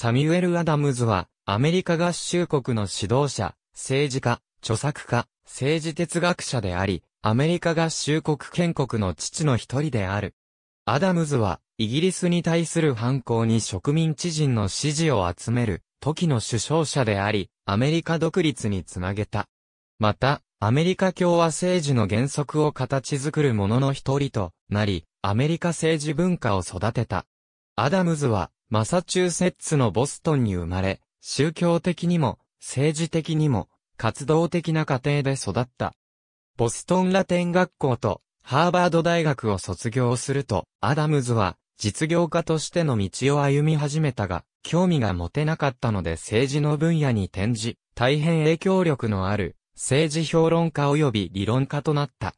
サミュエル・アダムズは、アメリカ合衆国の指導者、政治家、著作家、政治哲学者であり、アメリカ合衆国建国の父の一人である。アダムズは、イギリスに対する反抗に植民地人の支持を集める、時の首相者であり、アメリカ独立につなげた。また、アメリカ共和政治の原則を形作る者の一人となり、アメリカ政治文化を育てた。アダムズは、マサチューセッツのボストンに生まれ、宗教的にも、政治的にも、活動的な家庭で育った。ボストンラテン学校とハーバード大学を卒業すると、アダムズは実業家としての道を歩み始めたが、興味が持てなかったので政治の分野に転じ、大変影響力のある政治評論家及び理論家となった。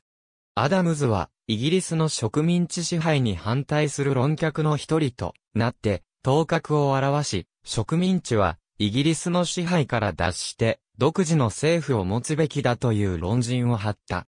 アダムズはイギリスの植民地支配に反対する論客の一人となって、頭角を表し、植民地は、イギリスの支配から脱して、独自の政府を持つべきだという論陣を張った。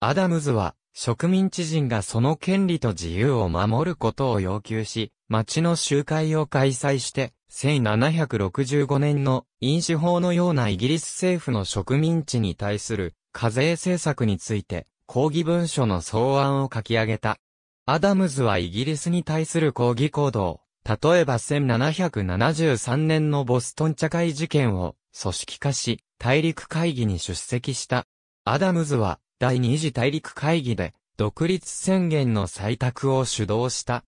アダムズは、植民地人がその権利と自由を守ることを要求し、町の集会を開催して、1765年の飲酒法のようなイギリス政府の植民地に対する課税政策について抗議文書の草案を書き上げた。アダムズはイギリスに対する抗議行動、例えば1773年のボストン茶会事件を組織化し、大陸会議に出席した。アダムズは第二次大陸会議で独立宣言の採択を主導した。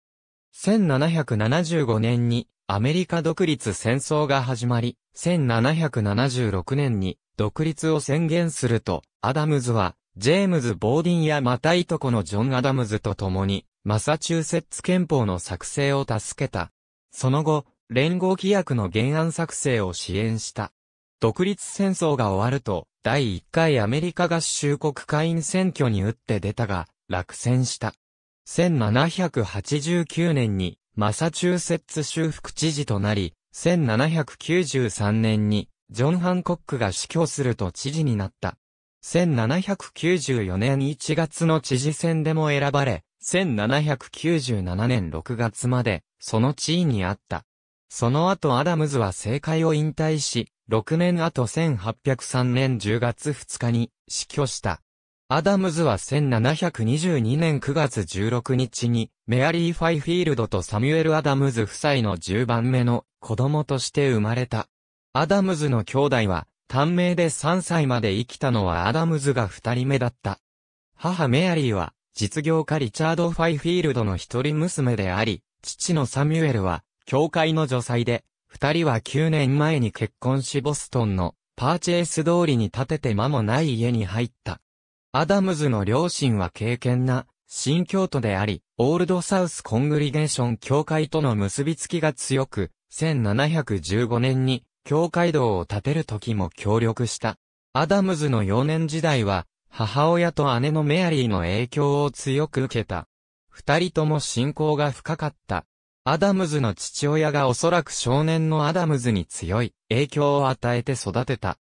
1775年にアメリカ独立戦争が始まり、1776年に独立を宣言すると、アダムズは、ジェームズ・ボーディンやまたいとこのジョン・アダムズと共に、マサチューセッツ憲法の作成を助けた。その後、連合規約の原案作成を支援した。独立戦争が終わると、第1回アメリカ合衆国会員選挙に打って出たが、落選した。1789年に、マサチューセッツ州副知事となり、1793年に、ジョン・ハンコックが死去すると知事になった。1794年1月の知事選でも選ばれ、1797年6月まで、その地位にあった。その後アダムズは政界を引退し、6年後1803年10月2日に死去した。アダムズは1722年9月16日に、メアリー・ファイフィールドとサミュエル・アダムズ夫妻の10番目の子供として生まれた。アダムズの兄弟は、短命で3歳まで生きたのはアダムズが2人目だった。母メアリーは、実業家リチャード・ファイフィールドの一人娘であり、父のサミュエルは、教会の女祭で、二人は9年前に結婚しボストンのパーチェイス通りに建てて間もない家に入った。アダムズの両親は敬虔な新教徒であり、オールドサウスコングリゲーション教会との結びつきが強く、1715年に教会堂を建てる時も協力した。アダムズの幼年時代は母親と姉のメアリーの影響を強く受けた。二人とも信仰が深かった。アダムズの父親がおそらく少年のアダムズに強い影響を与えて育てた。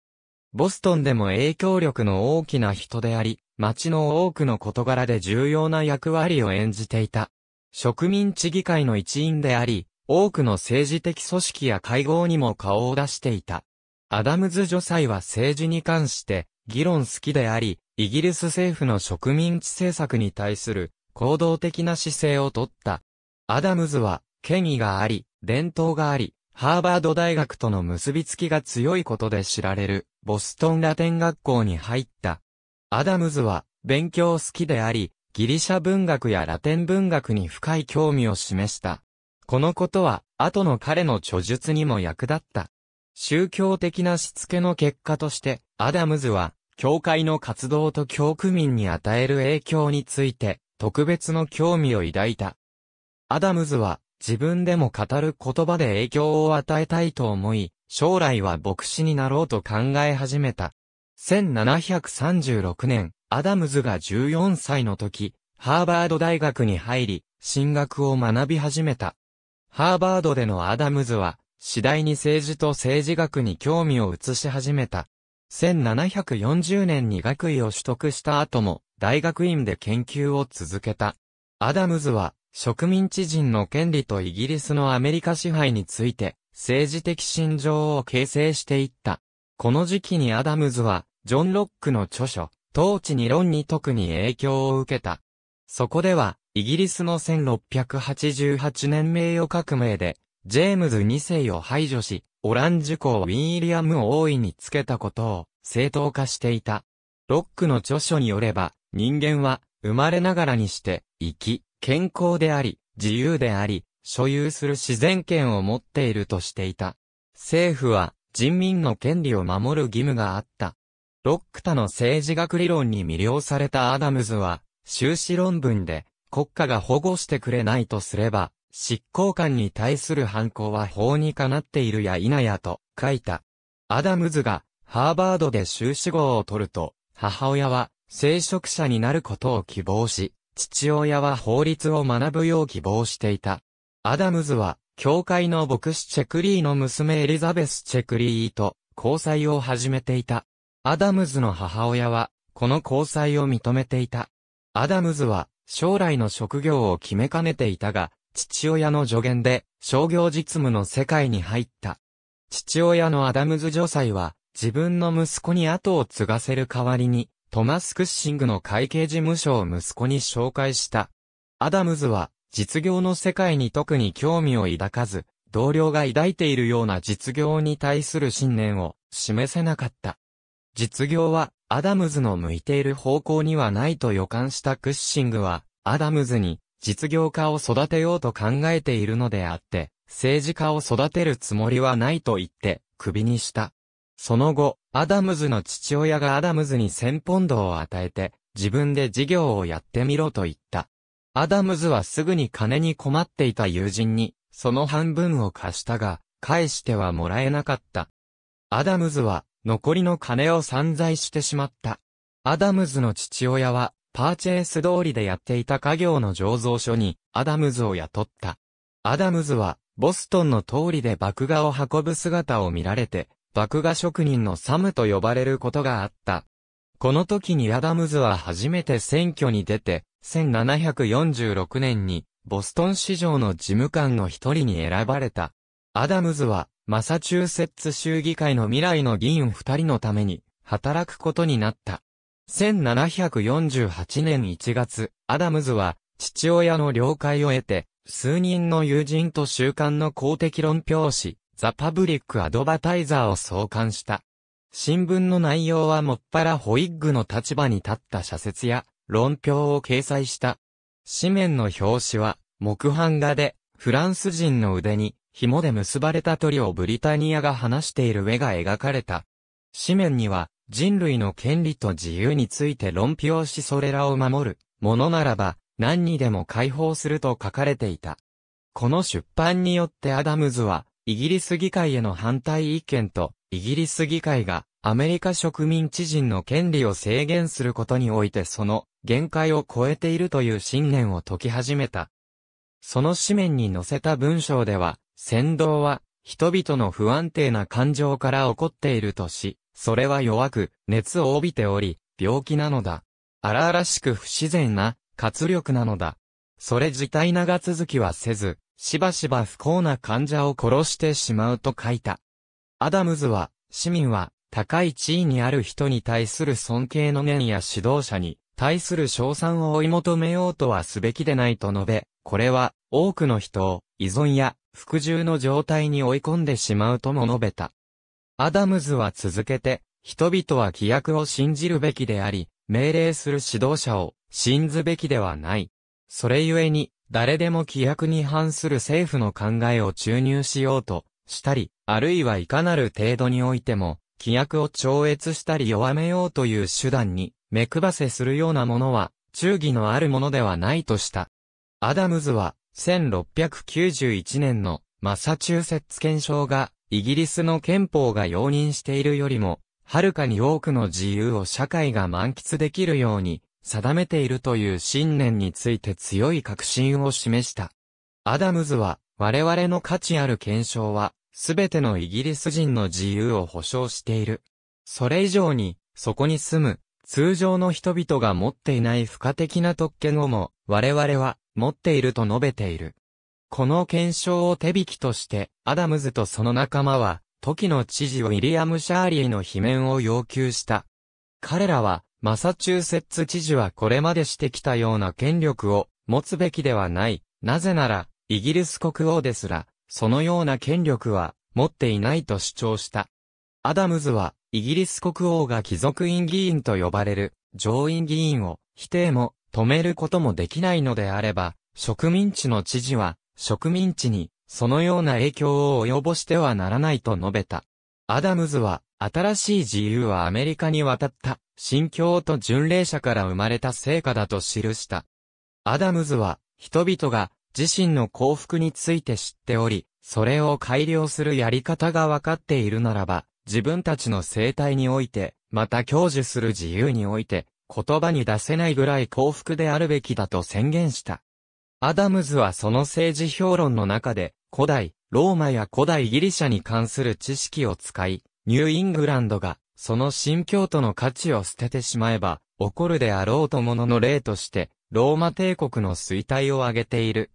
ボストンでも影響力の大きな人であり、街の多くの事柄で重要な役割を演じていた。植民地議会の一員であり、多くの政治的組織や会合にも顔を出していた。アダムズ女祭は政治に関して、議論好きであり、イギリス政府の植民地政策に対する行動的な姿勢をとった。アダムズは、権威があり、伝統があり、ハーバード大学との結びつきが強いことで知られる、ボストンラテン学校に入った。アダムズは、勉強好きであり、ギリシャ文学やラテン文学に深い興味を示した。このことは、後の彼の著述にも役立った。宗教的なしつけの結果として、アダムズは、教会の活動と教区民に与える影響について、特別の興味を抱いた。アダムズは、自分でも語る言葉で影響を与えたいと思い、将来は牧師になろうと考え始めた。1736年、アダムズが14歳の時、ハーバード大学に入り、進学を学び始めた。ハーバードでのアダムズは、次第に政治と政治学に興味を移し始めた。1740年に学位を取得した後も大学院で研究を続けた。アダムズは植民地人の権利とイギリスのアメリカ支配について政治的心情を形成していった。この時期にアダムズはジョン・ロックの著書、統治に論に特に影響を受けた。そこでは、イギリスの1688年名誉革命で、ジェームズ2世を排除し、オランジュ公ウィリアムを大いにつけたことを正当化していた。ロックの著書によれば、人間は生まれながらにして、生き、健康であり、自由であり、所有する自然権を持っているとしていた。政府は人民の権利を守る義務があった。ロック他の政治学理論に魅了されたアダムズは、修士論文で、国家が保護してくれないとすれば、執行官に対する犯行は法にかなっているや否やと書いた。アダムズがハーバードで修士号を取ると、母親は聖職者になることを希望し、父親は法律を学ぶよう希望していた。アダムズは、教会の牧師チェクリーの娘エリザベス・チェクリーと交際を始めていた。アダムズの母親は、この交際を認めていた。アダムズは、将来の職業を決めかねていたが、父親の助言で商業実務の世界に入った。父親のアダムズ女妻は自分の息子に後を継がせる代わりにトマス・クッシングの会計事務所を息子に紹介した。アダムズは実業の世界に特に興味を抱かず、同僚が抱いているような実業に対する信念を示せなかった。実業はアダムズの向いている方向にはないと予感したクッシングは、アダムズに実業家を育てようと考えているのであって、政治家を育てるつもりはないと言って、首にした。その後、アダムズの父親がアダムズに1000ポンドを与えて、自分で事業をやってみろと言った。アダムズはすぐに金に困っていた友人に、その半分を貸したが、返してはもらえなかった。アダムズは、残りの金を散財してしまった。アダムズの父親は、パーチェース通りでやっていた家業の醸造所に、アダムズを雇った。アダムズは、ボストンの通りで爆画を運ぶ姿を見られて、爆画職人のサムと呼ばれることがあった。この時にアダムズは初めて選挙に出て、1746年に、ボストン市場の事務官の一人に選ばれた。アダムズは、マサチューセッツ州議会の未来の議員二人のために、働くことになった。1748年1月、アダムズは、父親の了解を得て、数人の友人と習慣の公的論評誌、ザ・パブリック・アドバタイザーを創刊した。新聞の内容はもっぱらホイッグの立場に立った社説や、論評を掲載した。紙面の表紙は、木版画で、フランス人の腕に、紐で結ばれた鳥をブリタニアが話している絵が描かれた。紙面には、人類の権利と自由について論評しそれらを守るものならば何にでも解放すると書かれていた。この出版によってアダムズはイギリス議会への反対意見とイギリス議会がアメリカ植民地人の権利を制限することにおいてその限界を超えているという信念を解き始めた。その紙面に載せた文章では、先導は人々の不安定な感情から起こっているとし、それは弱く、熱を帯びており、病気なのだ。荒々しく不自然な、活力なのだ。それ自体長続きはせず、しばしば不幸な患者を殺してしまうと書いた。アダムズは、市民は、高い地位にある人に対する尊敬の念や指導者に対する称賛を追い求めようとはすべきでないと述べ、これは多くの人を依存や服従の状態に追い込んでしまうとも述べた。アダムズは続けて、人々は規約を信じるべきであり、命令する指導者を信ずべきではない。それゆえに、誰でも規約に反する政府の考えを注入しようとしたり、あるいはいかなる程度においても、規約を超越したり弱めようという手段に目配せするようなものは、忠義のあるものではないとした。アダムズは、1691年のマサチューセッツ憲章がイギリスの憲法が容認しているよりも、はるかに多くの自由を社会が満喫できるように定めているという信念について強い確信を示した。アダムズは、我々の価値ある検証は、すべてのイギリス人の自由を保障している。それ以上に、そこに住む、通常の人々が持っていない付加的な特権をも、我々は、持っていると述べている。この検証を手引きとして、アダムズとその仲間は、時の知事ウィリアム・シャーリーの罷免を要求した。彼らは、マサチューセッツ知事はこれまでしてきたような権力を持つべきではない。なぜなら、イギリス国王ですら、そのような権力は持っていないと主張した。アダムズは、イギリス国王が貴族院議員と呼ばれる上院議員を否定も止めることもできないのであれば、植民地の知事は植民地に、そのような影響を及ぼしてはならないと述べた。アダムズは、新しい自由はアメリカに渡った、新教と巡礼者から生まれた成果だと記した。アダムズは、人々が自身の幸福について知っており、それを改良するやり方がわかっているならば、自分たちの生態において、また享受する自由において、言葉に出せないぐらい幸福であるべきだと宣言した。アダムズはその政治評論の中で、古代、ローマや古代ギリシャに関する知識を使い、ニューイングランドが、その新教徒の価値を捨ててしまえば、起こるであろうとものの例として、ローマ帝国の衰退を挙げている。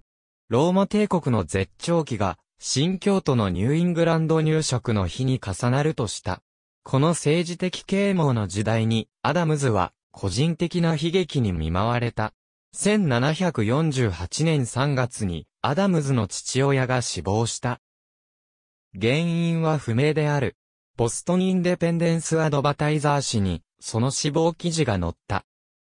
ローマ帝国の絶頂期が、新教徒のニューイングランド入植の日に重なるとした。この政治的啓蒙の時代に、アダムズは、個人的な悲劇に見舞われた。1748年3月にアダムズの父親が死亡した。原因は不明である。ボストンインデペンデンスアドバタイザー誌にその死亡記事が載った。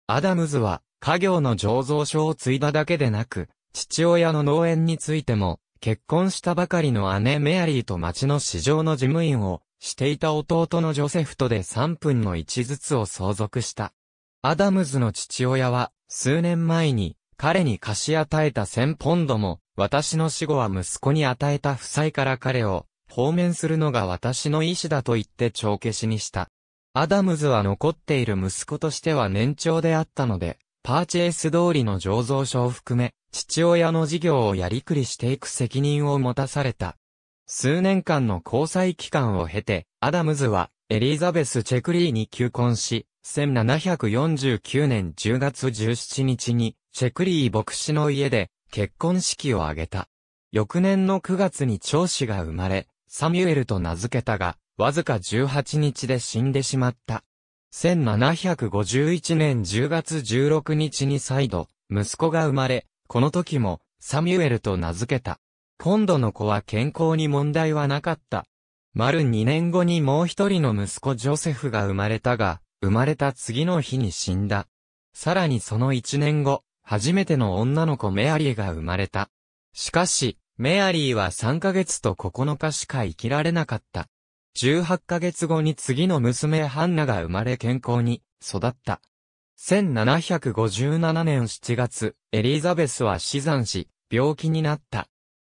アダムズは家業の醸造所を継いだだけでなく、父親の農園についても、結婚したばかりの姉メアリーと町の市場の事務員をしていた弟のジョセフとで3分の1ずつを相続した。アダムズの父親は数年前に、彼に貸し与えた1000ポンドも、私の死後は息子に与えた負債から彼を、放免するのが私の意志だと言って帳消しにした。アダムズは残っている息子としては年長であったので、パーチェイス通りの醸造所を含め、父親の事業をやりくりしていく責任を持たされた。数年間の交際期間を経て、アダムズは、エリザベス・チェクリーに求婚し、1749年10月17日に、チェクリー牧師の家で結婚式を挙げた。翌年の9月に長子が生まれ、サミュエルと名付けたが、わずか18日で死んでしまった。1751年10月16日に再度、息子が生まれ、この時も、サミュエルと名付けた。今度の子は健康に問題はなかった。丸2年後にもう一人の息子ジョセフが生まれたが、生まれた次の日に死んだ。さらにその1年後、初めての女の子メアリーが生まれた。しかし、メアリーは3ヶ月と9日しか生きられなかった。18ヶ月後に次の娘ハンナが生まれ健康に育った。1757年7月、エリザベスは死産し、病気になった。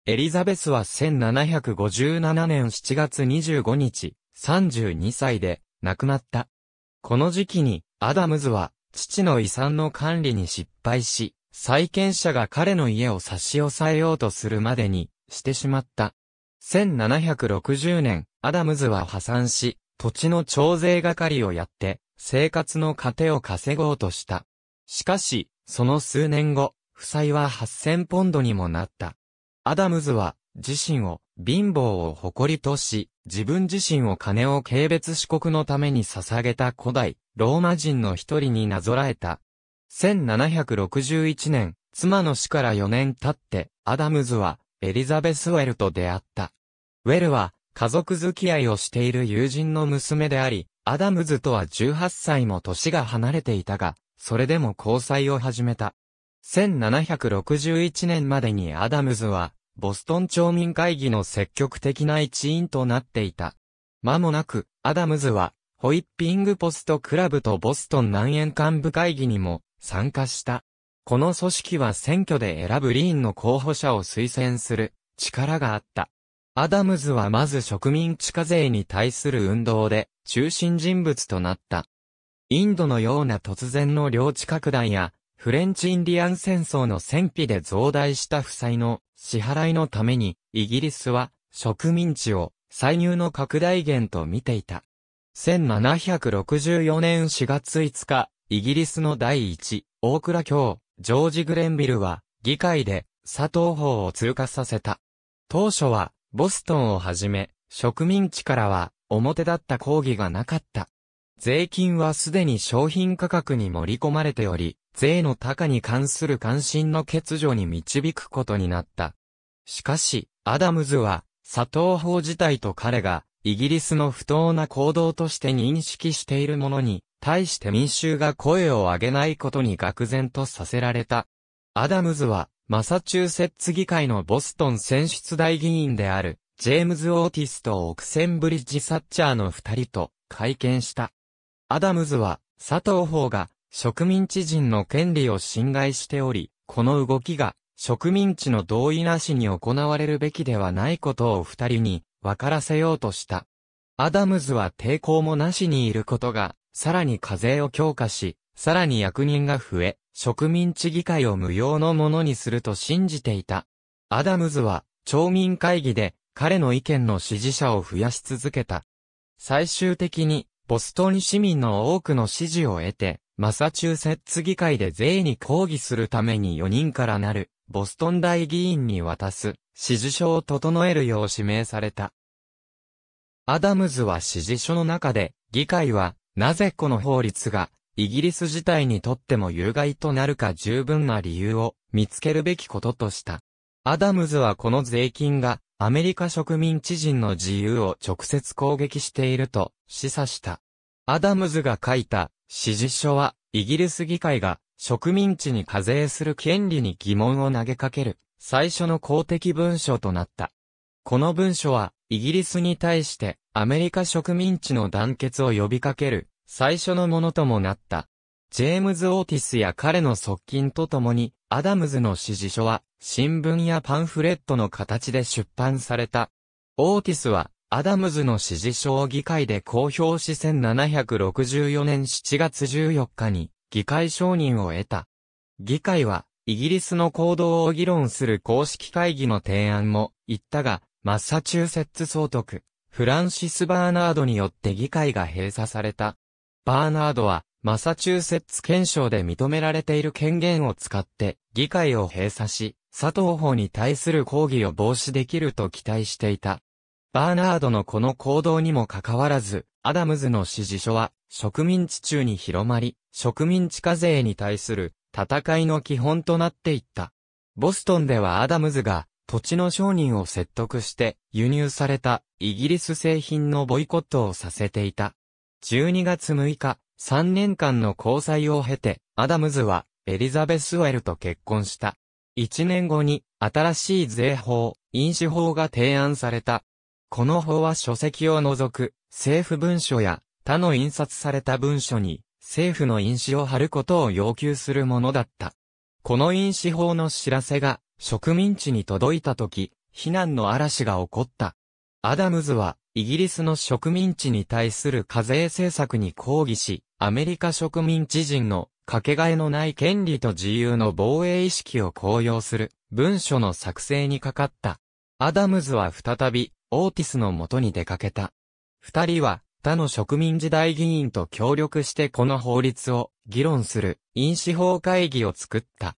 エリザベスは1757年7月25日、32歳で亡くなった。この時期に、アダムズは、父の遺産の管理に失敗し、債権者が彼の家を差し押さえようとするまでに、してしまった。1760年、アダムズは破産し、土地の徴税係をやって、生活の糧を稼ごうとした。しかし、その数年後、負債は8000ポンドにもなった。アダムズは、自身を、貧乏を誇りとし、自分自身を金を軽蔑四国のために捧げた古代、ローマ人の一人になぞらえた。1761年、妻の死から4年経って、アダムズは、エリザベス・ウェルと出会った。ウェルは、家族付き合いをしている友人の娘であり、アダムズとは18歳も年が離れていたが、それでも交際を始めた。1761年までにアダムズは、ボストン町民会議の積極的な一員となっていた。間もなく、アダムズは、ホイッピングポストクラブとボストン南円幹部会議にも参加した。この組織は選挙で選ぶリーンの候補者を推薦する力があった。アダムズはまず植民地課税に対する運動で中心人物となった。インドのような突然の領地拡大やフレンチインディアン戦争の戦費で増大した負債の支払いのために、イギリスは植民地を歳入の拡大源と見ていた。1764年4月5日、イギリスの第一、大倉卿、ジョージ・グレンビルは、議会で、佐藤法を通過させた。当初は、ボストンをはじめ、植民地からは、表立った抗議がなかった。税金はすでに商品価格に盛り込まれており、税の高に関する関心の欠如に導くことになった。しかし、アダムズは、佐藤法自体と彼が、イギリスの不当な行動として認識しているものに、対して民衆が声を上げないことに愕然とさせられた。アダムズは、マサチューセッツ議会のボストン選出大議員である、ジェームズ・オーティスとオクセンブリッジ・サッチャーの二人と会見した。アダムズは、佐藤法が植民地人の権利を侵害しており、この動きが植民地の同意なしに行われるべきではないことを二人に分からせようとした。アダムズは抵抗もなしにいることが、さらに課税を強化し、さらに役人が増え、植民地議会を無用のものにすると信じていた。アダムズは、町民会議で、彼の意見の支持者を増やし続けた。最終的に、ボストン市民の多くの支持を得て、マサチューセッツ議会で税に抗議するために4人からなる、ボストン大議員に渡す、指示書を整えるよう指名された。アダムズは指示書の中で、議会は、なぜこの法律が、イギリス自体にとっても有害となるか十分な理由を見つけるべきこととした。アダムズはこの税金がアメリカ植民地人の自由を直接攻撃していると示唆した。アダムズが書いた指示書は、イギリス議会が植民地に課税する権利に疑問を投げかける、最初の公的文書となった。この文書は、イギリスに対してアメリカ植民地の団結を呼びかける、最初のものともなった。ジェームズ・オーティスや彼の側近と共に、アダムズの指示書は、新聞やパンフレットの形で出版された。オーティスは、アダムズの支持を議会で公表し1764年7月14日に議会承認を得た。議会はイギリスの行動を議論する公式会議の提案も言ったが、マッサチューセッツ総督、フランシス・バーナードによって議会が閉鎖された。バーナードは、マサチューセッツ憲章で認められている権限を使って、議会を閉鎖し、佐藤法に対する抗議を防止できると期待していた。バーナードのこの行動にもかかわらず、アダムズの指示書は植民地中に広まり、植民地課税に対する戦いの基本となっていった。ボストンではアダムズが土地の商人を説得して輸入されたイギリス製品のボイコットをさせていた。12月6日、3年間の交際を経て、アダムズはエリザベス・ウェルと結婚した。1年後に新しい税法、飲酒法が提案された。この法は書籍を除く政府文書や他の印刷された文書に政府の印紙を貼ることを要求するものだった。この印紙法の知らせが植民地に届いた時、非難の嵐が起こった。アダムズはイギリスの植民地に対する課税政策に抗議し、アメリカ植民地人のかけがえのない権利と自由の防衛意識を高揚する文書の作成にかかった。アダムズは再びオーティスの元に出かけた。二人は、他の植民時代議員と協力してこの法律を議論する因子法会議を作った。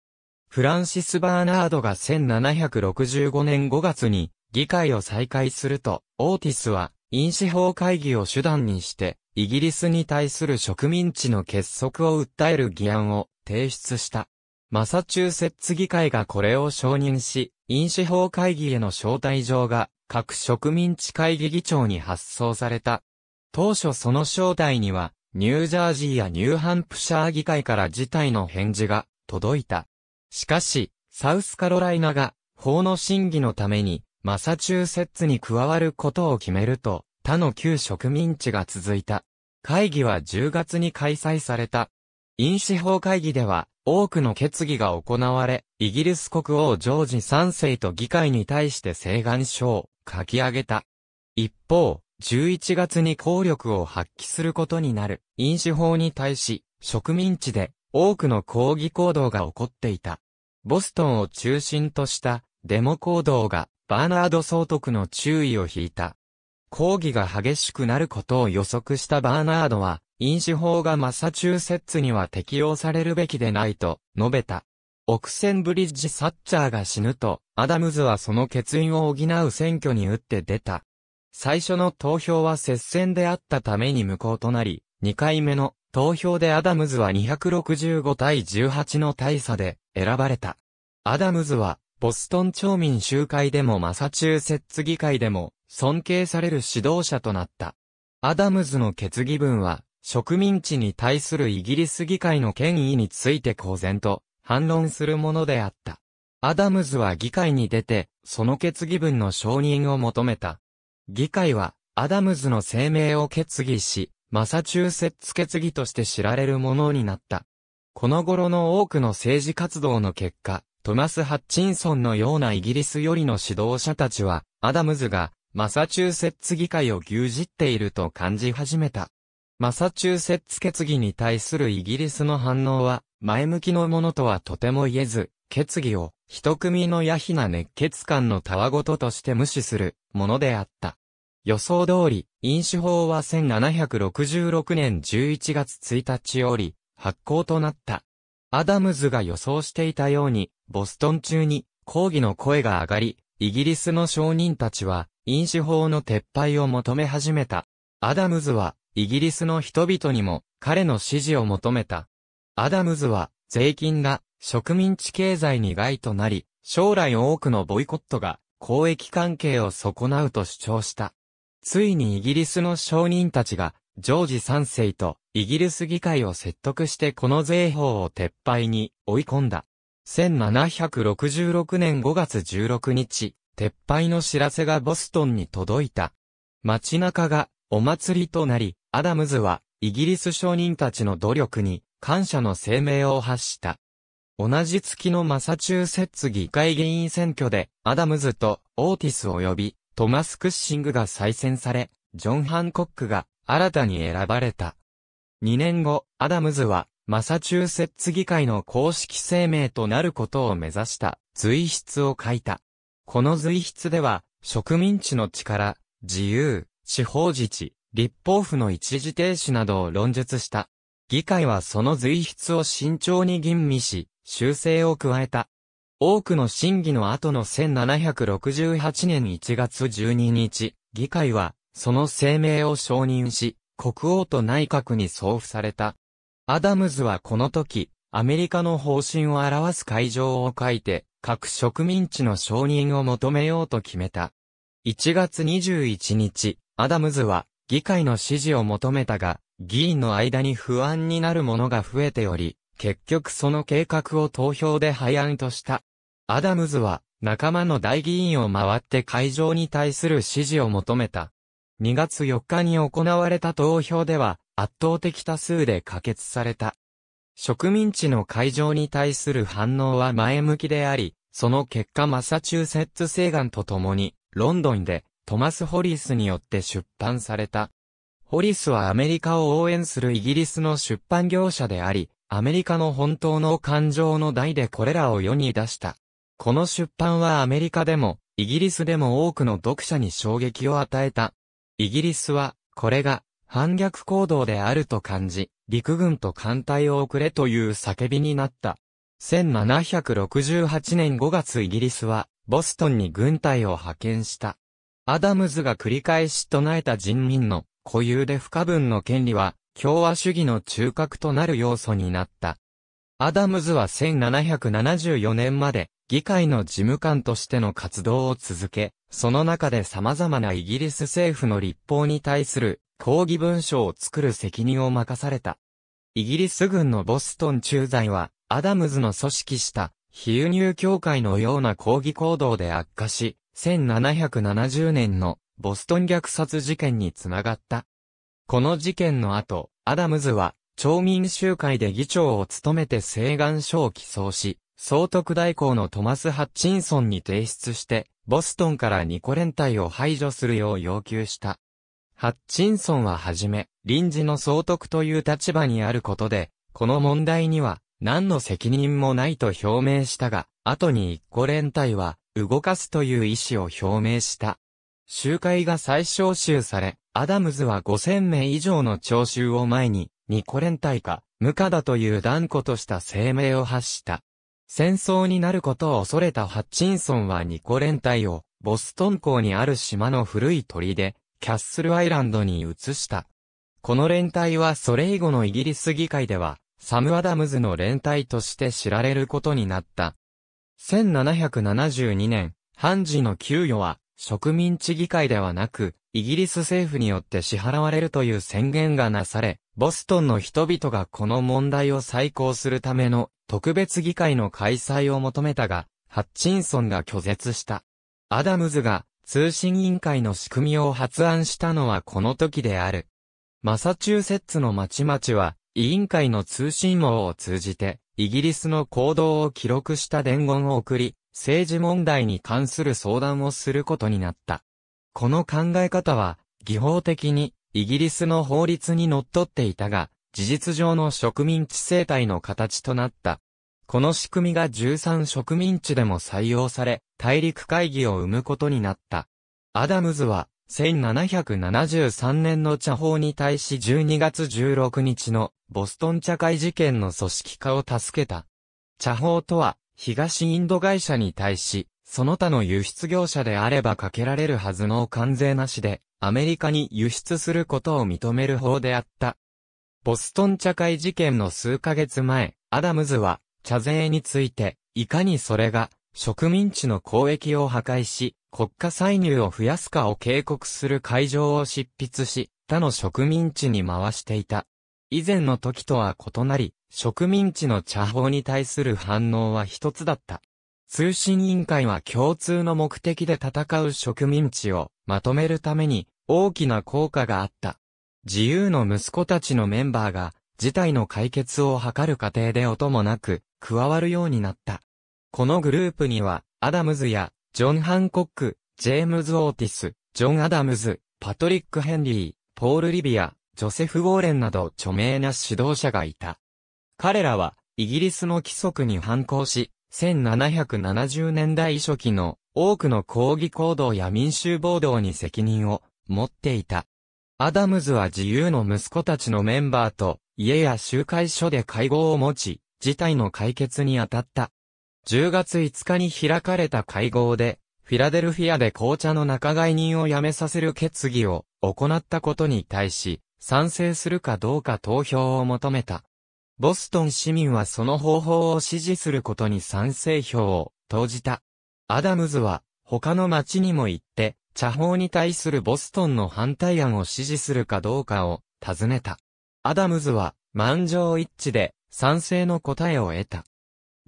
フランシス・バーナードが1765年5月に議会を再開すると、オーティスは因子法会議を手段にして、イギリスに対する植民地の結束を訴える議案を提出した。マサチューセッツ議会がこれを承認し、因子法会議への招待状が各植民地会議議長に発送された。当初その招待には、ニュージャージーやニューハンプシャー議会から事態の返事が届いた。しかし、サウスカロライナが法の審議のためにマサチューセッツに加わることを決めると、他の旧植民地が続いた。会議は10月に開催された。因子法会議では、多くの決議が行われ、イギリス国王ジョージ3世と議会に対して請願書を書き上げた。一方、11月に効力を発揮することになる飲酒法に対し、植民地で多くの抗議行動が起こっていた。ボストンを中心としたデモ行動がバーナード総督の注意を引いた。抗議が激しくなることを予測したバーナードは、飲酒法がマサチューセッツには適用されるべきでないと述べた。オクセンブリッジ・サッチャーが死ぬと、アダムズはその欠員を補う選挙に打って出た。最初の投票は接戦であったために無効となり、2回目の投票でアダムズは265対18の大差で選ばれた。アダムズは、ボストン町民集会でもマサチューセッツ議会でも尊敬される指導者となった。アダムズの決議文は、植民地に対するイギリス議会の権威について公然と反論するものであった。アダムズは議会に出て、その決議文の承認を求めた。議会は、アダムズの声明を決議し、マサチューセッツ決議として知られるものになった。この頃の多くの政治活動の結果、トマス・ハッチンソンのようなイギリスよりの指導者たちは、アダムズがマサチューセッツ議会を牛耳っていると感じ始めた。マサチューセッツ決議に対するイギリスの反応は、前向きのものとはとても言えず、決議を一組のヤヒな熱血感のたわごととして無視するものであった。予想通り、飲酒法は1766年11月1日より発行となった。アダムズが予想していたように、ボストン中に抗議の声が上がり、イギリスの商人たちは飲酒法の撤廃を求め始めた。アダムズはイギリスの人々にも彼の支持を求めた。アダムズは、税金が植民地経済に害となり、将来多くのボイコットが公益関係を損なうと主張した。ついにイギリスの商人たちが、ジョージ3世とイギリス議会を説得してこの税法を撤廃に追い込んだ。1766年5月16日、撤廃の知らせがボストンに届いた。街中がお祭りとなり、アダムズはイギリス商人たちの努力に感謝の声明を発した。同じ月のマサチューセッツ議会議員選挙で、アダムズとオーティス及びトマス・クッシングが再選され、ジョン・ハンコックが新たに選ばれた。2年後、アダムズはマサチューセッツ議会の公式声明となることを目指した随筆を書いた。この随筆では、植民地の力、自由、地方自治、立法府の一時停止などを論述した。議会はその随筆を慎重に吟味し、修正を加えた。多くの審議の後の1768年1月12日、議会は、その声明を承認し、国王と内閣に送付された。アダムズはこの時、アメリカの方針を表す会場を書いて、各植民地の承認を求めようと決めた。1月21日、アダムズは、議会の指示を求めたが、議員の間に不安になるものが増えており、結局その計画を投票で廃案とした。アダムズは、仲間の大議員を回って会場に対する支持を求めた。2月4日に行われた投票では、圧倒的多数で可決された。植民地の会場に対する反応は前向きであり、その結果マサチューセッツ西岸と共に、ロンドンで、トマス・ホリースによって出版された。ホリスはアメリカを応援するイギリスの出版業者であり、アメリカの本当の感情の代でこれらを世に出した。この出版はアメリカでも、イギリスでも多くの読者に衝撃を与えた。イギリスは、これが、反逆行動であると感じ、陸軍と艦隊を送れという叫びになった。1768年5月イギリスは、ボストンに軍隊を派遣した。アダムズが繰り返し唱えた人民の固有で不可分の権利は、共和主義の中核となる要素になった。アダムズは1774年まで議会の事務官としての活動を続け、その中で様々なイギリス政府の立法に対する抗議文書を作る責任を任された。イギリス軍のボストン駐在は、アダムズの組織した非輸入協会のような抗議行動で悪化し、1770年のボストン虐殺事件につながった。この事件の後、アダムズは、町民集会で議長を務めて請願書を起草し、総督代行のトマス・ハッチンソンに提出して、ボストンからニコ連隊を排除するよう要求した。ハッチンソンははじめ、臨時の総督という立場にあることで、この問題には、何の責任もないと表明したが、後に一個連隊は、動かすという意思を表明した。集会が再招集され、アダムズは5000名以上の聴衆を前に、ニコ連隊か、無課だという断固とした声明を発した。戦争になることを恐れたハッチンソンはニコ連隊を、ボストン港にある島の古い砦、キャッスルアイランドに移した。この連隊はそれ以後のイギリス議会では、サム・アダムズの連隊として知られることになった。1772年、判事の給与は、植民地議会ではなく、イギリス政府によって支払われるという宣言がなされ、ボストンの人々がこの問題を再考するための特別議会の開催を求めたが、ハッチンソンが拒絶した。アダムズが通信委員会の仕組みを発案したのはこの時である。マサチューセッツの町々は、委員会の通信網を通じて、イギリスの行動を記録した伝言を送り、政治問題に関する相談をすることになった。この考え方は、技法的に、イギリスの法律に則っっていたが、事実上の植民地生態の形となった。この仕組みが13植民地でも採用され、大陸会議を生むことになった。アダムズは、1773年の茶法に対し12月16日のボストン茶会事件の組織化を助けた。茶法とは、東インド会社に対し、その他の輸出業者であればかけられるはずの関税なしで、アメリカに輸出することを認める法であった。ボストン茶会事件の数ヶ月前、アダムズは、茶税について、いかにそれが、植民地の交易を破壊し、国家歳入を増やすかを警告する会場を執筆し、他の植民地に回していた。以前の時とは異なり、植民地の茶法に対する反応は一つだった。通信委員会は共通の目的で戦う植民地をまとめるために大きな効果があった。自由の息子たちのメンバーが事態の解決を図る過程で音もなく加わるようになった。このグループにはアダムズやジョン・ハンコック、ジェームズ・オーティス、ジョン・アダムズ、パトリック・ヘンリー、ポール・リビア、ジョセフ・ウォーレンなど著名な指導者がいた。彼らは、イギリスの規則に反抗し、1770年代初期の多くの抗議行動や民衆暴動に責任を持っていた。アダムズは自由の息子たちのメンバーと家や集会所で会合を持ち、事態の解決に当たった。10月5日に開かれた会合で、フィラデルフィアで紅茶の仲買人を辞めさせる決議を行ったことに対し、賛成するかどうか投票を求めた。ボストン市民はその方法を支持することに賛成票を投じた。アダムズは他の町にも行って、茶法に対するボストンの反対案を支持するかどうかを尋ねた。アダムズは満場一致で賛成の答えを得た。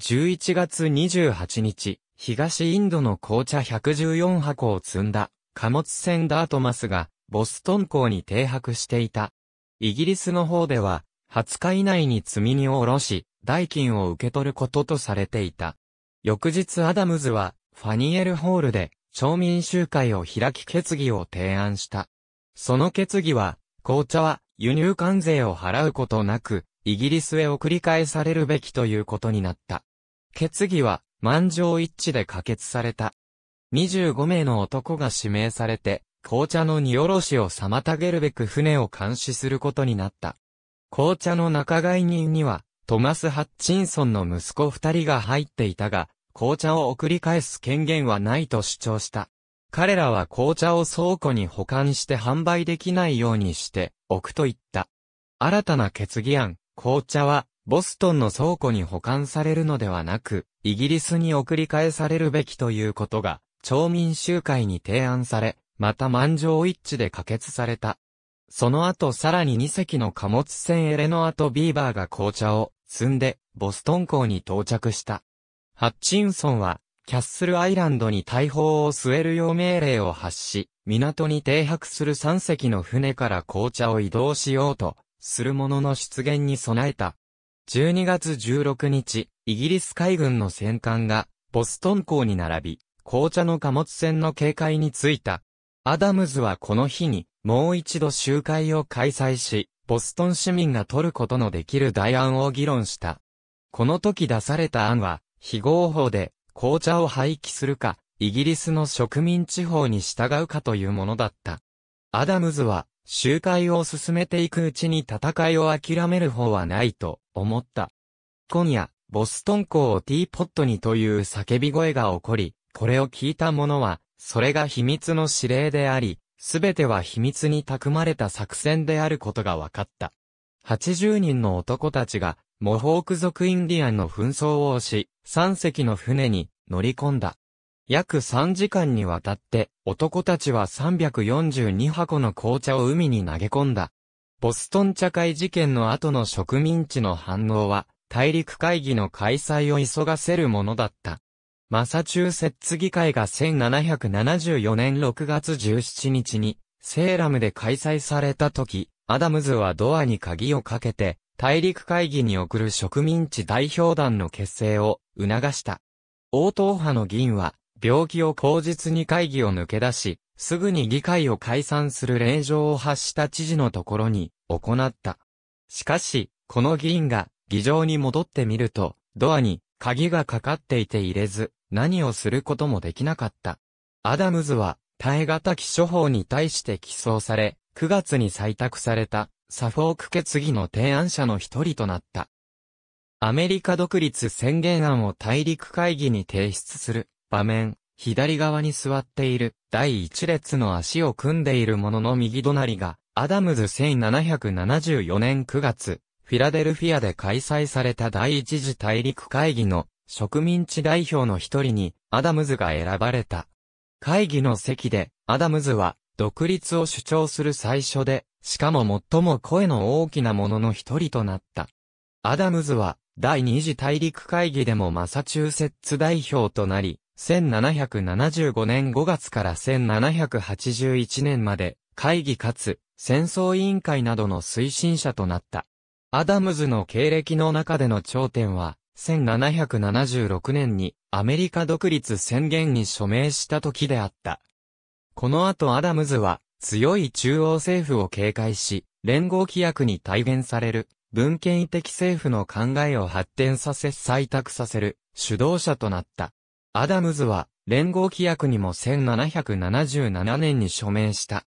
11月28日、東インドの紅茶114箱を積んだ貨物船ダートマスがボストン港に停泊していた。イギリスの方では、20日以内に積み荷を下ろし、代金を受け取ることとされていた。翌日アダムズは、ファニエルホールで、町民集会を開き決議を提案した。その決議は、紅茶は輸入関税を払うことなく、イギリスへ送り返されるべきということになった。決議は、満場一致で可決された。25名の男が指名されて、紅茶の荷下ろしを妨げるべく船を監視することになった。紅茶の仲買人には、トマス・ハッチンソンの息子二人が入っていたが、紅茶を送り返す権限はないと主張した。彼らは紅茶を倉庫に保管して販売できないようにして、置くと言った。新たな決議案、紅茶は、ボストンの倉庫に保管されるのではなく、イギリスに送り返されるべきということが、町民集会に提案され、また満場一致で可決された。その後さらに2隻の貨物船エレノアとビーバーが紅茶を積んで、ボストン港に到着した。ハッチンソンは、キャッスルアイランドに大砲を据えるよう命令を発し、港に停泊する3隻の船から紅茶を移動しようと、するものの出現に備えた。12月16日、イギリス海軍の戦艦が、ボストン港に並び、紅茶の貨物船の警戒についた。アダムズはこの日に、もう一度集会を開催し、ボストン市民が取ることのできる代案を議論した。この時出された案は、非合法で、紅茶を廃棄するか、イギリスの植民地法に従うかというものだった。アダムズは、集会を進めていくうちに戦いを諦める方はないと思った。今夜、ボストン港をティーポットにという叫び声が起こり、これを聞いた者は、それが秘密の指令であり、すべては秘密に蓄まれた作戦であることが分かった。80人の男たちが、モホーク族インディアンの紛争をし、3隻の船に乗り込んだ。約3時間にわたって、男たちは342箱の紅茶を海に投げ込んだ。ボストン茶会事件の後の植民地の反応は、大陸会議の開催を急がせるものだった。マサチューセッツ議会が1774年6月17日に、セーラムで開催された時、アダムズはドアに鍵をかけて、大陸会議に送る植民地代表団の結成を促した。応答派の議員は、病気を口実に会議を抜け出し、すぐに議会を解散する令状を発した知事のところに行った。しかし、この議員が議場に戻ってみると、ドアに鍵がかかっていて入れず、何をすることもできなかった。アダムズは、耐え難き処方に対して起訴され、9月に採択された、サフォーク決議の提案者の一人となった。アメリカ独立宣言案を大陸会議に提出する場面、左側に座っている第一列の足を組んでいる者の右隣が、アダムズ1774年9月、フィラデルフィアで開催された第一次大陸会議の植民地代表の一人にアダムズが選ばれた。会議の席でアダムズは独立を主張する最初で、しかも最も声の大きな者の一人となった。アダムズは第二次大陸会議でもマサチューセッツ代表となり、1775年5月から1781年まで会議かつ戦争委員会などの推進者となった。アダムズの経歴の中での頂点は1776年にアメリカ独立宣言に署名した時であった。この後アダムズは強い中央政府を警戒し、連合規約に体現される文献意的政府の考えを発展させ採択させる主導者となった。アダムズは連合規約にも1777年に署名した。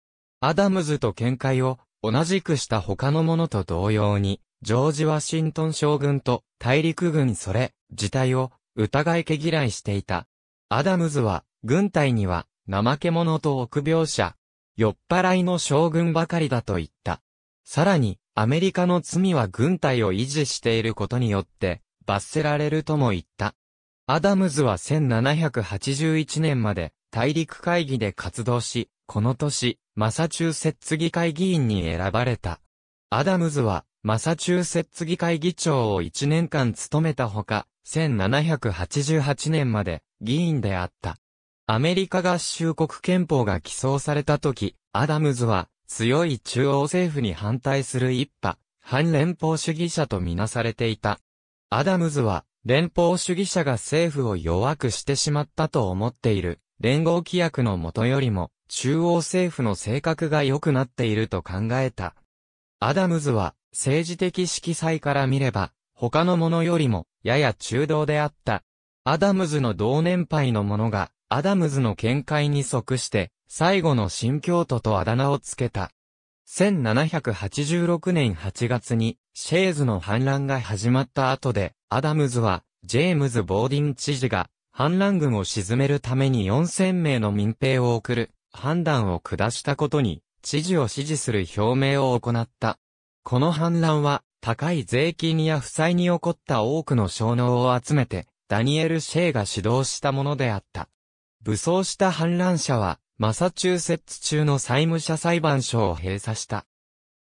アダムズと見解を同じくした他のものと同様に、ジョージ・ワシントン将軍と大陸軍それ自体を疑い毛嫌いしていた。アダムズは軍隊には怠け者と臆病者、酔っ払いの将軍ばかりだと言った。さらに、アメリカの罪は軍隊を維持していることによって、罰せられるとも言った。アダムズは1781年まで大陸会議で活動し、この年、マサチューセッツ議会議員に選ばれた。アダムズはマサチューセッツ議会議長を1年間務めたほか、1788年まで議員であった。アメリカ合衆国憲法が起草された時、アダムズは強い中央政府に反対する一派、反連邦主義者とみなされていた。アダムズは連邦主義者が政府を弱くしてしまったと思っている。連合規約のもとよりも中央政府の性格が良くなっていると考えた。アダムズは政治的色彩から見れば、他のものよりも、やや中道であった。アダムズの同年配の者が、アダムズの見解に即して、最後の新教徒とあだ名をつけた。1786年8月に、シェーズの反乱が始まった後で、アダムズは、ジェームズ・ボーディン知事が、反乱軍を沈めるために4000名の民兵を送る、判断を下したことに、知事を支持する表明を行った。この反乱は、高い税金や負債に起こった多くの小脳を集めて、ダニエル・シェイが指導したものであった。武装した反乱者は、マサチューセッツ中の債務者裁判所を閉鎖した。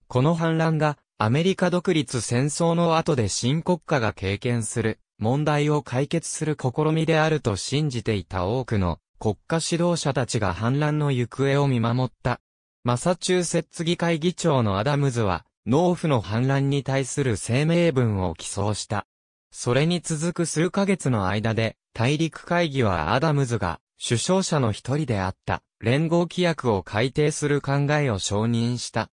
この反乱が、アメリカ独立戦争の後で新国家が経験する、問題を解決する試みであると信じていた多くの国家指導者たちが反乱の行方を見守った。マサチューセッツ議会議長のアダムズは、農夫の反乱に対する声明文を起草した。それに続く数ヶ月の間で、大陸会議はアダムズが、首相者の一人であった、連合規約を改定する考えを承認した。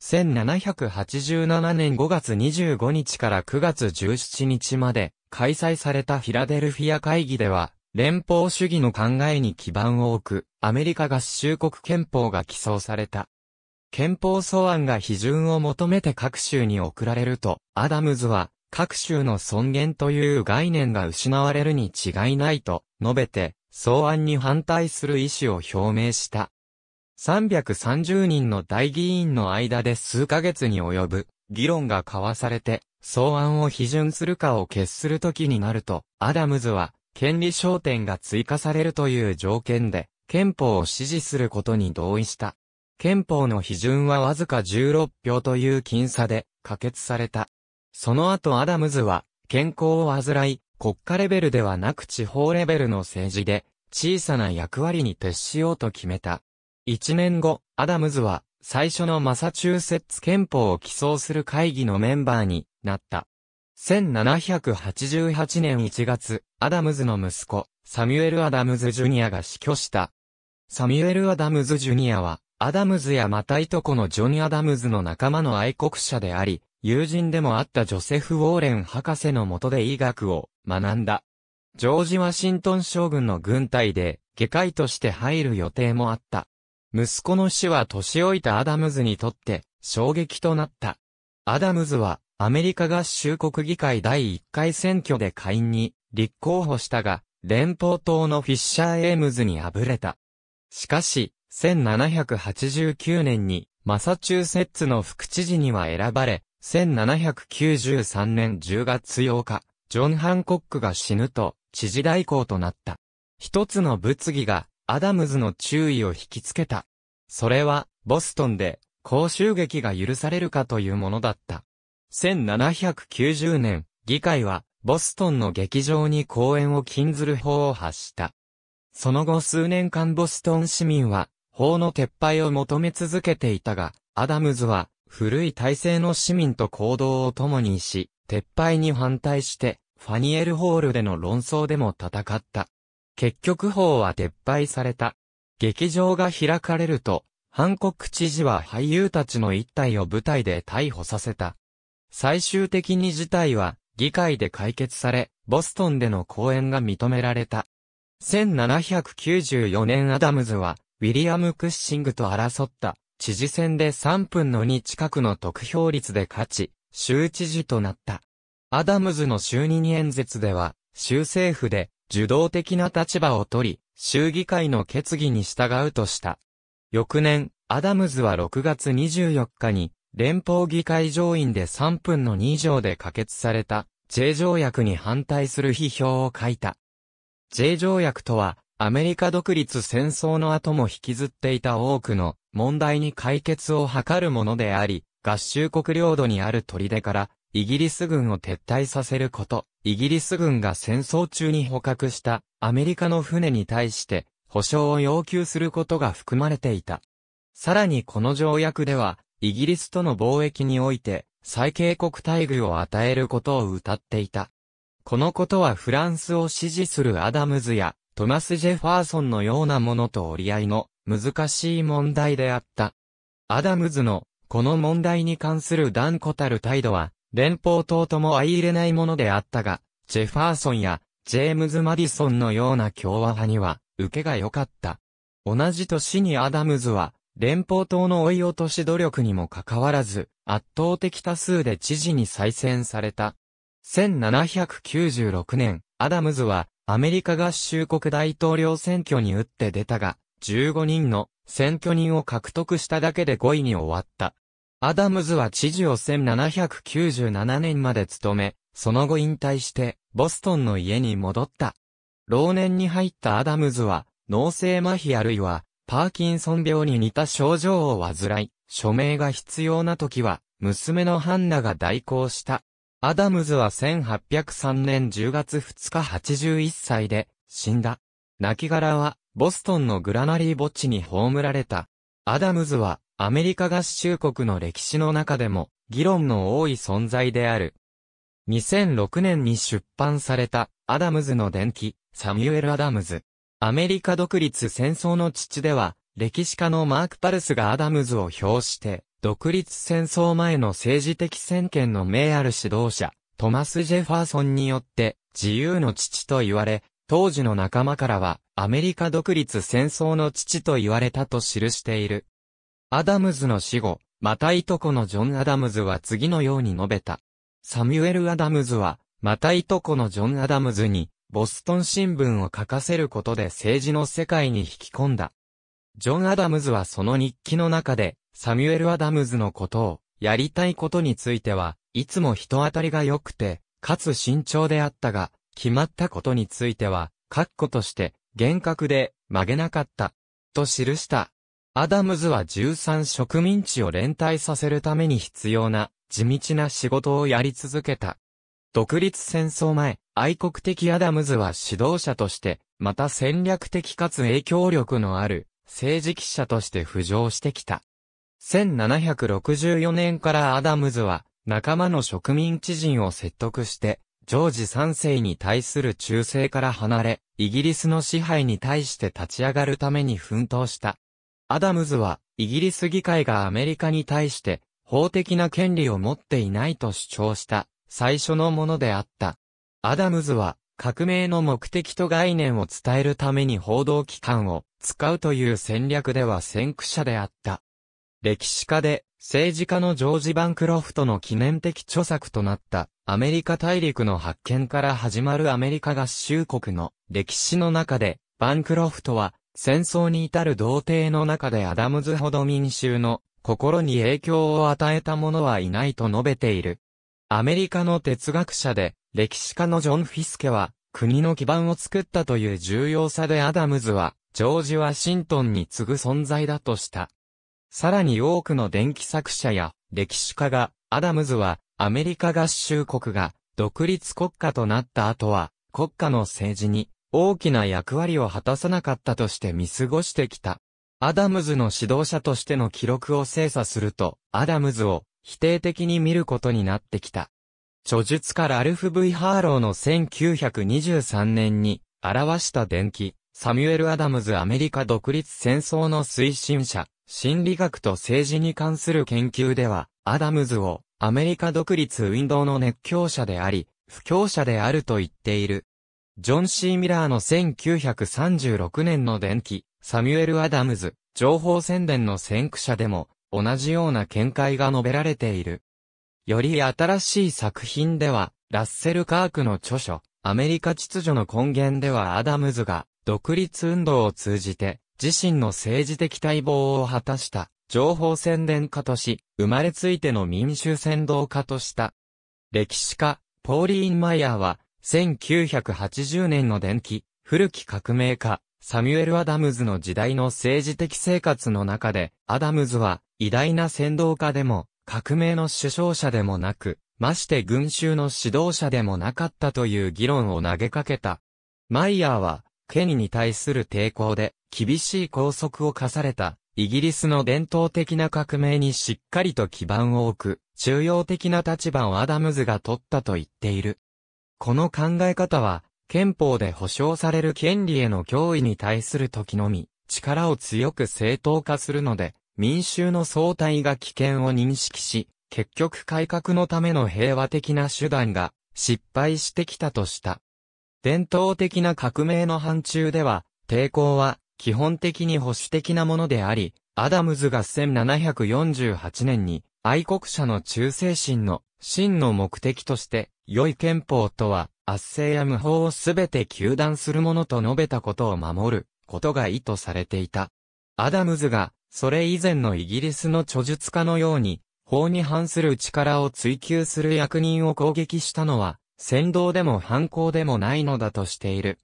1787年5月25日から9月17日まで開催されたフィラデルフィア会議では、連邦主義の考えに基盤を置くアメリカ合衆国憲法が起草された。憲法草案が批准を求めて各州に送られると、アダムズは、各州の尊厳という概念が失われるに違いないと述べて、草案に反対する意思を表明した。330人の大議員の間で数ヶ月に及ぶ議論が交わされて、草案を批准するかを決する時になると、アダムズは、権利焦点が追加されるという条件で、憲法を支持することに同意した。憲法の批准はわずか16票という僅差で可決された。その後アダムズは、健康を患い、国家レベルではなく地方レベルの政治で、小さな役割に徹しようと決めた。一年後、アダムズは、最初のマサチューセッツ憲法を起草する会議のメンバーになった。1788年1月、アダムズの息子、サミュエル・アダムズ・ジュニアが死去した。サミュエル・アダムズ・ジュニアは、アダムズやまたいとこのジョニー・アダムズの仲間の愛国者であり、友人でもあったジョセフ・ウォーレン博士の下で医学を学んだ。ジョージ・ワシントン将軍の軍隊で、外科医として入る予定もあった。息子の死は年老いたアダムズにとって衝撃となった。アダムズはアメリカ合衆国議会第1回選挙で下院に立候補したが、連邦党のフィッシャー・エームズに敗れた。しかし、1789年にマサチューセッツの副知事には選ばれ、1793年10月8日、ジョン・ハンコックが死ぬと、知事代行となった。一つの物議が、アダムズの注意を引きつけた。それは、ボストンで、公衆劇が許されるかというものだった。1790年、議会は、ボストンの劇場に公演を禁ずる法を発した。その後数年間ボストン市民は、法の撤廃を求め続けていたが、アダムズは、古い体制の市民と行動を共にし、撤廃に反対して、ファニエルホールでの論争でも戦った。結局法は撤廃された。劇場が開かれると、ハンコック知事は俳優たちの一体を舞台で逮捕させた。最終的に事態は議会で解決され、ボストンでの公演が認められた。1794年アダムズはウィリアム・クッシングと争った知事選で3分の2近くの得票率で勝ち、州知事となった。アダムズの就任演説では、州政府で受動的な立場を取り、州議会の決議に従うとした。翌年、アダムズは6月24日に、連邦議会上院で3分の2条で可決された、J 条約に反対する批評を書いた。J 条約とは、アメリカ独立戦争の後も引きずっていた多くの問題に解決を図るものであり、合衆国領土にある砦からイギリス軍を撤退させること、イギリス軍が戦争中に捕獲したアメリカの船に対して保証を要求することが含まれていた。さらにこの条約では、イギリスとの貿易において、最恵国待遇を与えることを謳っていた。このことはフランスを支持するアダムズやトマス・ジェファーソンのようなものと折り合いの難しい問題であった。アダムズのこの問題に関する断固たる態度は連邦党とも相入れないものであったが、ジェファーソンやジェームズ・マディソンのような共和派には受けが良かった。同じ年にアダムズは連邦党の追い落とし努力にもかかわらず、圧倒的多数で知事に再選された。1796年、アダムズは、アメリカ合衆国大統領選挙に打って出たが、15人の選挙人を獲得しただけで5位に終わった。アダムズは知事を1797年まで務め、その後引退して、ボストンの家に戻った。老年に入ったアダムズは、脳性麻痺あるいは、パーキンソン病に似た症状を患い、署名が必要な時は、娘のハンナが代行した。アダムズは1803年10月2日81歳で死んだ。亡骸はボストンのグラナリー墓地に葬られた。アダムズはアメリカ合衆国の歴史の中でも議論の多い存在である。2006年に出版されたアダムズの伝記、サミュエル・アダムズ。アメリカ独立戦争の父では、歴史家のマーク・パルスがアダムズを表して、独立戦争前の政治的先見の名ある指導者、トマス・ジェファーソンによって、自由の父と言われ、当時の仲間からは、アメリカ独立戦争の父と言われたと記している。アダムズの死後、またいとこのジョン・アダムズは次のように述べた。サミュエル・アダムズは、またいとこのジョン・アダムズに、ボストン新聞を書かせることで政治の世界に引き込んだ。ジョン・アダムズはその日記の中で、サミュエル・アダムズのことを、やりたいことについては、いつも人当たりが良くて、かつ慎重であったが、決まったことについては、確固として、厳格で、曲げなかった、と記した。アダムズは13植民地を連帯させるために必要な、地道な仕事をやり続けた。独立戦争前、愛国的アダムズは指導者として、また戦略的かつ影響力のある、政治記者として浮上してきた。1764年からアダムズは仲間の植民地人を説得して、ジョージ3世に対する忠誠から離れ、イギリスの支配に対して立ち上がるために奮闘した。アダムズは、イギリス議会がアメリカに対して、法的な権利を持っていないと主張した、最初のものであった。アダムズは、革命の目的と概念を伝えるために報道機関を使うという戦略では先駆者であった。歴史家で政治家のジョージ・バンクロフトの記念的著作となったアメリカ大陸の発見から始まるアメリカ合衆国の歴史の中でバンクロフトは戦争に至る童貞の中でアダムズほど民衆の心に影響を与えた者はいないと述べている。アメリカの哲学者で歴史家のジョン・フィスケは、国の基盤を作ったという重要さでアダムズは、ジョージ・ワシントンに次ぐ存在だとした。さらに多くの電気作者や歴史家が、アダムズはアメリカ合衆国が独立国家となった後は、国家の政治に大きな役割を果たさなかったとして見過ごしてきた。アダムズの指導者としての記録を精査すると、アダムズを否定的に見ることになってきた。著述家ラルフ・ブイハーローの1923年に表した伝記、サミュエル・アダムズアメリカ独立戦争の推進者、心理学と政治に関する研究では、アダムズをアメリカ独立運動の熱狂者であり、不況者であると言っている。ジョン・シー・ミラーの1936年の伝記、サミュエル・アダムズ、情報宣伝の先駆者でも、同じような見解が述べられている。より新しい作品では、ラッセル・カークの著書、アメリカ秩序の根源ではアダムズが、独立運動を通じて、自身の政治的待望を果たした、情報宣伝家とし、生まれついての民衆先導家とした。歴史家、ポーリーン・マイヤーは、1980年の電気、古き革命家、サミュエル・アダムズの時代の政治的生活の中で、アダムズは偉大な先導家でも革命の首相者でもなく、まして群衆の指導者でもなかったという議論を投げかけた。マイヤーは、ニーに対する抵抗で、厳しい拘束を課された、イギリスの伝統的な革命にしっかりと基盤を置く、中央的な立場をアダムズが取ったと言っている。この考え方は、憲法で保障される権利への脅威に対する時のみ、力を強く正当化するので、民衆の総体が危険を認識し、結局改革のための平和的な手段が失敗してきたとした。伝統的な革命の範疇では、抵抗は基本的に保守的なものであり、アダムズが1748年に愛国者の忠誠心の真の目的として、良い憲法とは圧政や無法をすべて求断するものと述べたことを守ることが意図されていた。アダムズがそれ以前のイギリスの著述家のように、法に反する力を追求する役人を攻撃したのは、先導でも犯行でもないのだとしている。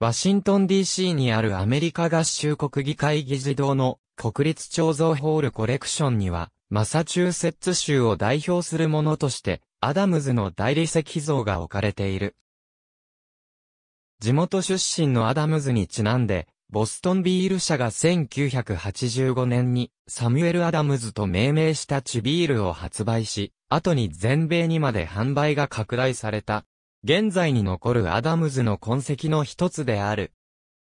ワシントン DC にあるアメリカ合衆国議会議事堂の国立彫像ホールコレクションには、マサチューセッツ州を代表するものとして、アダムズの大理石像が置かれている。地元出身のアダムズにちなんで、ボストンビール社が1985年にサミュエル・アダムズと命名したチビールを発売し、後に全米にまで販売が拡大された。現在に残るアダムズの痕跡の一つである。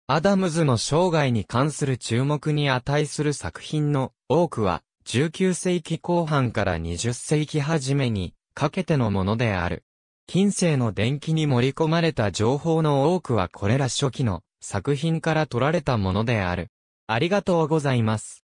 アダムズの生涯に関する注目に値する作品の多くは19世紀後半から20世紀初めにかけてのものである。近世の伝記に盛り込まれた情報の多くはこれら初期の作品から取られたものである。ありがとうございます。